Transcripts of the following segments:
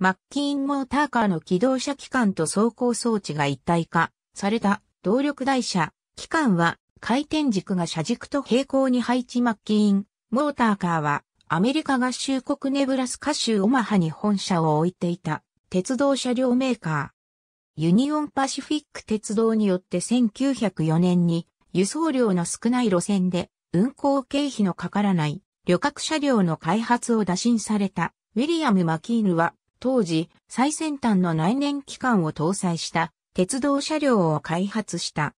マッキーンモーターカーの起動車機関と走行装置が一体化された動力台車。機関は回転軸が車軸と平行に配置マッキーンモーターカーはアメリカ合衆国ネブラスカ州オマハに本社を置いていた鉄道車両メーカー。ユニオンパシフィック鉄道によって1904年に輸送量の少ない路線で運行経費のかからない旅客車両の開発を打診されたウィリアム・マキーヌは当時、最先端の内燃機関を搭載した鉄道車両を開発した。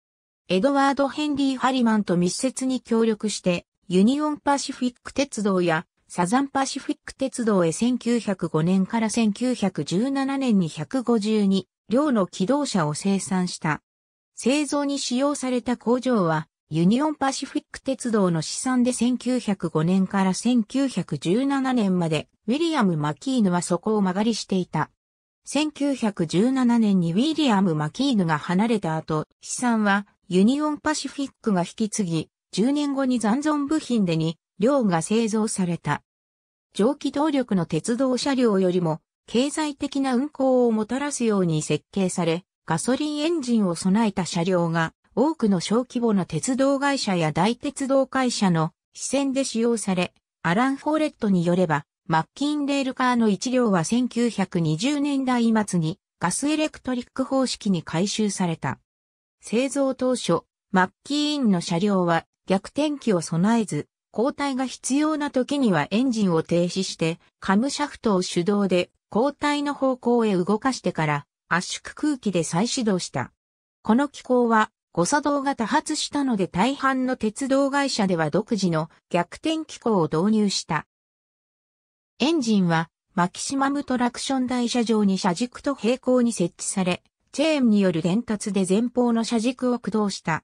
エドワード・ヘンリー・ハリマンと密接に協力して、ユニオン・パシフィック鉄道やサザンパシフィック鉄道へ1905年から1917年に152両の機動車を生産した。製造に使用された工場はユニオンパシフィック鉄道の試算で1905年から1917年まで、ウィリアム・マキーヌはそこを曲がりしていた。1917年にウィリアム・マキーヌが離れた後、資産はユニオンパシフィックが引き継ぎ、10年後に残存部品でに量が製造された。蒸気動力の鉄道車両よりも経済的な運行をもたらすように設計され、ガソリンエンジンを備えた車両が多くの小規模な鉄道会社や大鉄道会社の支線で使用され、アラン・フォーレットによれば、マッキンレールカーの1両は1920年代末にガスエレクトリック方式に改修された。製造当初、マッキーンの車両は逆転機を備えず、交代が必要な時にはエンジンを停止して、カムシャフトを手動で交代の方向へ動かしてから圧縮空気で再始動した。この機構は誤作動が多発したので大半の鉄道会社では独自の逆転機構を導入した。エンジンはマキシマムトラクション台車上に車軸と平行に設置され、チェーンによる伝達で前方の車軸を駆動した。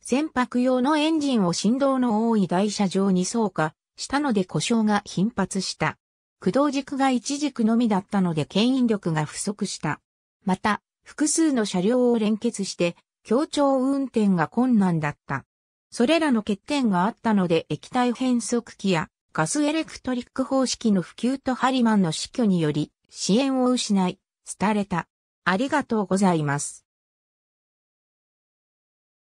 船舶用のエンジンを振動の多い台車上に走下したので故障が頻発した。駆動軸が一軸のみだったので牽引力が不足した。また、複数の車両を連結して協調運転が困難だった。それらの欠点があったので液体変速機やガスエレクトリック方式の普及とハリマンの死去により支援を失い、廃れた。ありがとうございます。